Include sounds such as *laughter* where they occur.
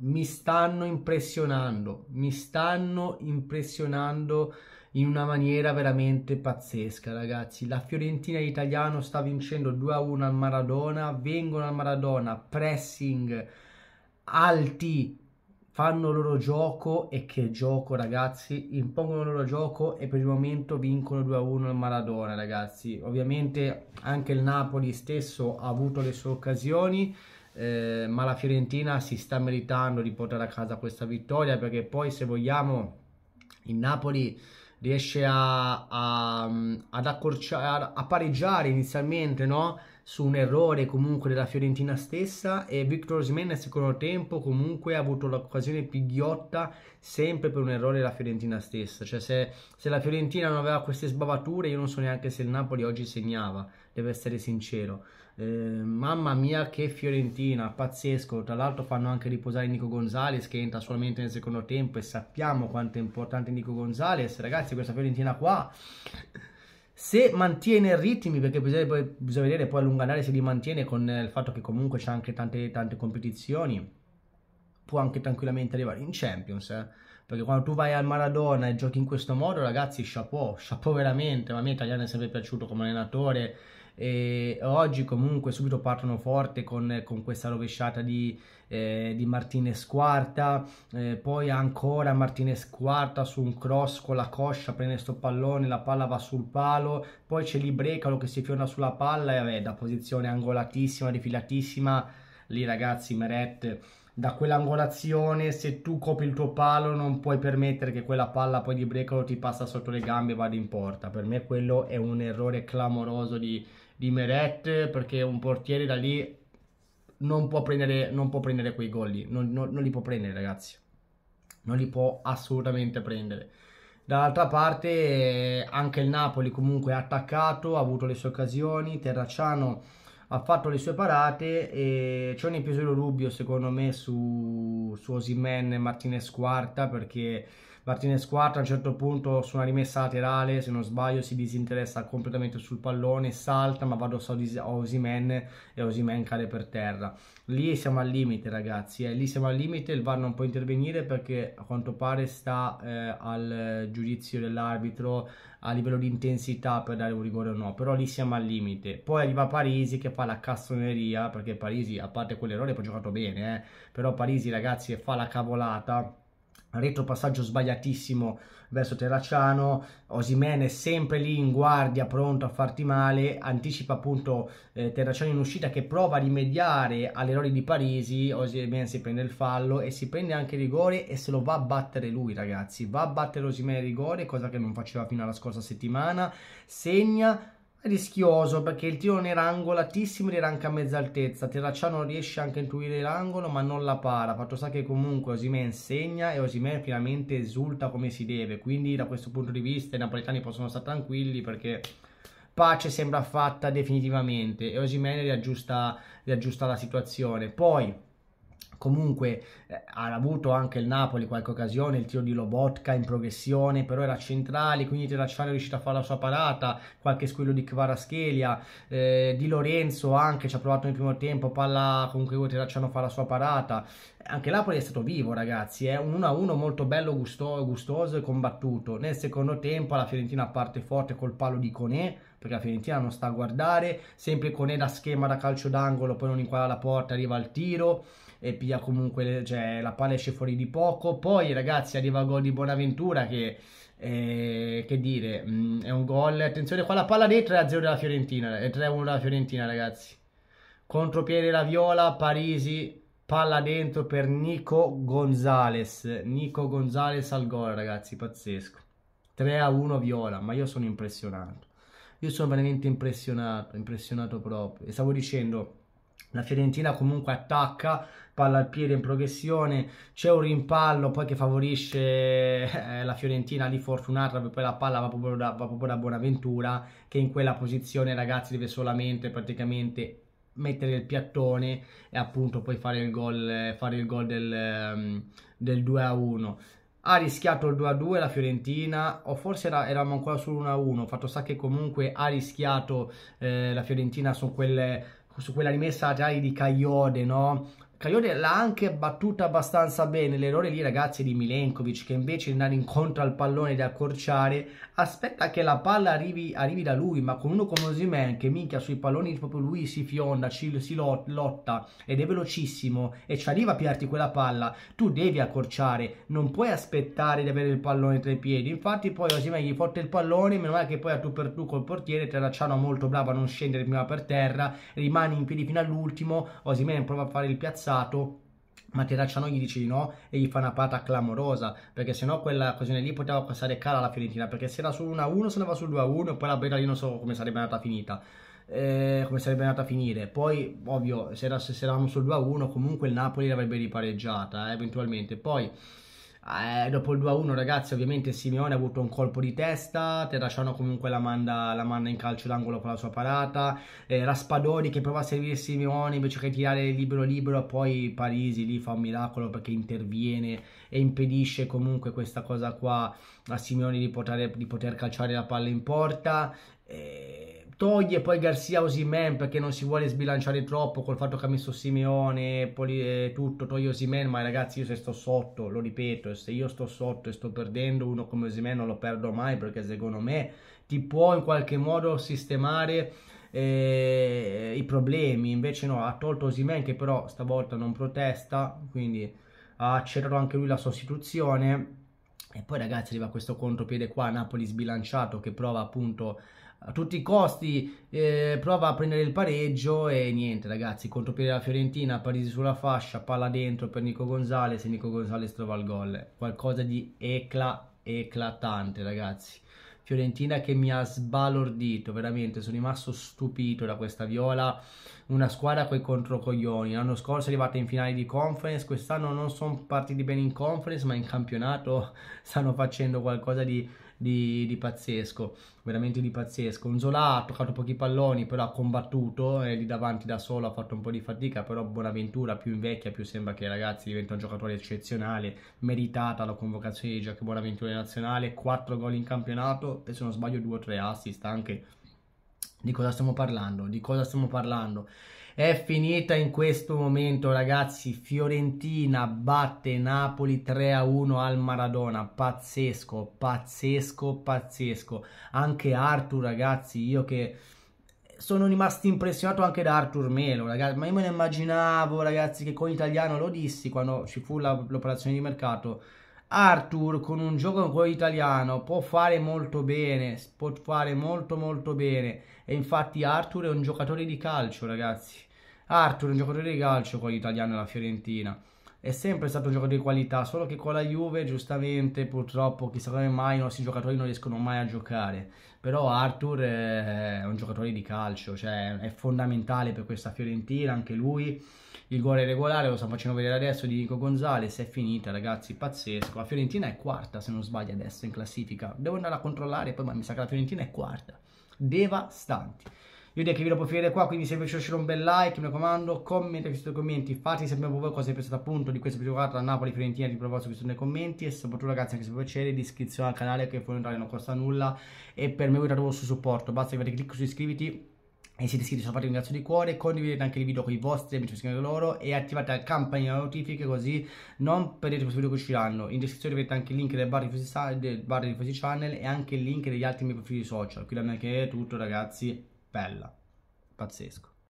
mi stanno impressionando, mi stanno impressionando in una maniera veramente pazzesca, ragazzi. La Fiorentina italiano sta vincendo 2-1 al Maradona, vengono al Maradona, pressing alti, fanno il loro gioco e che gioco, ragazzi, impongono il loro gioco e per il momento vincono 2-1 al Maradona, ragazzi. Ovviamente anche il Napoli stesso ha avuto le sue occasioni eh, ma la Fiorentina si sta meritando di portare a casa questa vittoria perché poi se vogliamo il Napoli riesce a, a, mm, ad accorciare, a, a pareggiare inizialmente no? su un errore comunque della Fiorentina stessa e Victor Osimhen nel secondo tempo comunque ha avuto l'occasione più ghiotta sempre per un errore della Fiorentina stessa cioè se, se, la Fiorentina non aveva queste sbavature io non so neanche se il Napoli oggi segnava devo essere sincero eh, mamma mia che Fiorentina pazzesco tra l'altro fanno anche riposare Nico Gonzalez che entra solamente nel secondo tempo e sappiamo quanto è importante Nico Gonzalez ragazzi questa Fiorentina qua se mantiene ritmi, perché bisogna, bisogna vedere poi a lungo se li mantiene con il fatto che comunque c'è anche tante, tante competizioni, può anche tranquillamente arrivare in Champions. Eh perché quando tu vai al Maradona e giochi in questo modo, ragazzi, chapeau, chapeau veramente. Ma a me italiano è sempre piaciuto come allenatore. E oggi comunque subito partono forte con, con questa rovesciata di, eh, di Martinez Quarta, eh, poi ancora Martinez Quarta su un cross con la coscia, prende sto pallone, la palla va sul palo, poi c'è Librecalo che si fiona sulla palla e vabbè, da posizione angolatissima, rifilatissima, lì ragazzi Meret da quell'angolazione, se tu copri il tuo palo, non puoi permettere che quella palla poi di Brecalo ti passa sotto le gambe e vada in porta. Per me quello è un errore clamoroso di, di Meret, perché un portiere da lì non può prendere, non può prendere quei gol lì, non, non, non li può prendere ragazzi, non li può assolutamente prendere. Dall'altra parte eh, anche il Napoli comunque ha attaccato, ha avuto le sue occasioni, Terracciano ha fatto le sue parate e c'è un episodio dubbio secondo me su, su Osimen e Martinez Quarta perché Martinez Quarta a un certo punto su una rimessa laterale, se non sbaglio, si disinteressa completamente sul pallone, salta ma vado su a Osimen e Osimen cade per terra. Lì siamo al limite ragazzi, eh. lì siamo al limite, il VAR non può intervenire perché a quanto pare sta eh, al giudizio dell'arbitro a livello di intensità per dare un rigore o no, però lì siamo al limite. Poi arriva Parisi che fa la cassoneria, perché Parisi a parte quell'errore poi ha giocato bene, eh. però Parisi ragazzi fa la cavolata retropassaggio sbagliatissimo verso Terracciano, Osimene sempre lì in guardia pronto a farti male, anticipa appunto eh, Terracciano in uscita che prova a rimediare all'errore di Parisi, Osimene si prende il fallo e si prende anche il rigore e se lo va a battere lui ragazzi, va a battere Osimene il rigore, cosa che non faceva fino alla scorsa settimana, segna rischioso perché il tiro non era angolatissimo era anche a mezza altezza. Terracciano riesce anche a intuire l'angolo ma non la para. Fatto sta che comunque Osimè insegna e Osimè finalmente esulta come si deve. Quindi da questo punto di vista i napoletani possono stare tranquilli perché pace sembra fatta definitivamente e Osimè riaggiusta, riaggiusta la situazione. Poi comunque eh, ha avuto anche il Napoli qualche occasione, il tiro di Lobotka in progressione, però era centrale, quindi Terracciano è riuscito a fare la sua parata, qualche squillo di Kvaraschelia, eh, di Lorenzo anche ci ha provato nel primo tempo, palla con cui Terracciano fa la sua parata. Anche Napoli è stato vivo ragazzi, è eh? un 1-1 molto bello, gustoso, gustoso e combattuto. Nel secondo tempo la Fiorentina parte forte col palo di Conè, perché la Fiorentina non sta a guardare, sempre con era schema da calcio d'angolo, poi non inquadra la porta, arriva il tiro e piglia comunque, cioè, la palla esce fuori di poco, poi ragazzi arriva il gol di Bonaventura che... Eh, che dire, mh, mm, è un gol. Attenzione, qua la palla dentro è a 0 della Fiorentina. È eh, 3-1 della Fiorentina, ragazzi. Contropiede la Viola, Parisi, palla dentro per Nico Gonzales. Nico Gonzales al gol, ragazzi, pazzesco. 3-1 a Viola, ma io sono impressionato. Io sono veramente impressionato, impressionato proprio. E stavo dicendo, la Fiorentina comunque attacca, palla al piede in progressione, c'è un rimpallo poi che favorisce eh, la Fiorentina lì fortunata, poi la palla va proprio, da, va proprio da Bonaventura che in quella posizione ragazzi deve solamente praticamente mettere il piattone e appunto poi fare il gol, fare il gol del, ehm, del 2 a 1 ha rischiato il 2-2 la Fiorentina o forse era, eravamo ancora sull'1-1 fatto sta che comunque ha rischiato eh, la Fiorentina su, quelle, su quella rimessa a di Cagliode no? Caglione l'ha anche battuta abbastanza bene, l'errore lì ragazzi di Milenkovic che invece di andare incontro al pallone di accorciare aspetta che la palla arrivi, arrivi da lui, ma con uno come Osimen che minchia sui palloni proprio lui si fionda, ci, si lot, lotta ed è velocissimo e ci arriva a piarti quella palla, tu devi accorciare, non puoi aspettare di avere il pallone tra i piedi, infatti poi Osimen gli fotte il pallone, meno male che poi a tu per tu col portiere Terracciano molto bravo a non scendere prima per terra, rimani in piedi fino all'ultimo, Osimen prova a fare il piazzato passato Materacciano gli dice di no e gli fa una pata clamorosa perché sennò quella occasione lì poteva passare cara alla Fiorentina perché se era sul 1-1 se ne va sul 2-1 e poi la Brera io non so come sarebbe andata finita eh, come sarebbe andata a finire poi ovvio se, era, se eravamo sul 2-1 comunque il Napoli l'avrebbe ripareggiata eh, eventualmente poi eh, dopo il 2-1, ragazzi, ovviamente Simeone ha avuto un colpo di testa. Terraciano comunque la manda, la manda in calcio d'angolo con la sua parata. Eh, Raspadori che prova a servire Simeone invece che tirare libero libero. Poi Parisi lì fa un miracolo perché interviene e impedisce comunque questa cosa qua a Simeone di, portare, di poter calciare la palla in porta. Eh, toglie poi Garcia Osimen perché non si vuole sbilanciare troppo col fatto che ha messo Simeone Poli, eh, tutto, toglie Osimen ma ragazzi io se sto sotto, lo ripeto se io sto sotto e sto perdendo uno come Osimen non lo perdo mai perché secondo me ti può in qualche modo sistemare eh, i problemi invece no, ha tolto Osimen che però stavolta non protesta quindi ha accelerato anche lui la sostituzione e poi ragazzi arriva questo contropiede qua Napoli sbilanciato che prova appunto a tutti i costi eh, prova a prendere il pareggio e niente ragazzi contropiede della Fiorentina Parisi sulla fascia palla dentro per Nico Gonzalez e Nico Gonzalez trova il gol qualcosa di ecla eclatante ragazzi Fiorentina che mi ha sbalordito, veramente sono rimasto stupito da questa viola, una squadra coi controcoglioni, l'anno scorso è arrivata in finale di conference, quest'anno non sono partiti bene in conference ma in campionato *laughs* stanno facendo qualcosa di di, di pazzesco, veramente di pazzesco. Un Zola ha toccato pochi palloni, però ha combattuto e eh, lì davanti da solo ha fatto un po' di fatica, però Bonaventura più invecchia più sembra che ragazzi diventa un giocatore eccezionale, meritata la convocazione di Jack Bonaventura in nazionale, 4 gol in campionato e se non sbaglio 2 3 assist anche. Di cosa stiamo parlando? Di cosa stiamo parlando? È finita in questo momento, ragazzi. Fiorentina batte Napoli 3-1 a al Maradona. Pazzesco, pazzesco, pazzesco. Anche Arthur, ragazzi, io che sono rimasto impressionato anche da Arthur Melo, ragazzi, ma io me ne immaginavo, ragazzi, che con l'italiano lo dissi quando ci fu l'operazione di mercato. Arthur con un gioco con l'italiano può fare molto bene, può fare molto molto bene e infatti Arthur è un giocatore di calcio, ragazzi. Arthur è un giocatore di calcio con l'italiano e la Fiorentina è sempre stato un giocatore di qualità, solo che con la Juve giustamente purtroppo chissà come mai i nostri giocatori non riescono mai a giocare, però Arthur è un giocatore di calcio, cioè è fondamentale per questa Fiorentina, anche lui, il gol è regolare, lo sta facendo vedere adesso di Nico Gonzalez, è finita ragazzi, pazzesco, la Fiorentina è quarta se non sbaglio adesso in classifica, devo andare a controllare, poi ma mi sa che la Fiorentina è quarta, devastanti. Io direi che video può finire qua, quindi se vi è piaciuto lasciate un bel like, mi raccomando, commentate sui commenti, fate sapere voi cosa ne pensate appunto di questo video qua tra Napoli e Fiorentina, di provo su questo nei commenti e soprattutto ragazzi anche se vi piacere l'iscrizione al canale che fondamentalmente non costa nulla e per me voi trovate il vostro supporto, basta che fate clic su iscriviti e siete iscritti sono fatti un grazie di cuore, condividete anche il video con i vostri amici iscrivete loro e attivate la campanella delle notifiche così non perdete questo video che usciranno. In descrizione vedete anche il link del bar di Fosi, Channel e anche il link degli altri miei profili social. Qui Quindi è tutto ragazzi bella, pazzesco.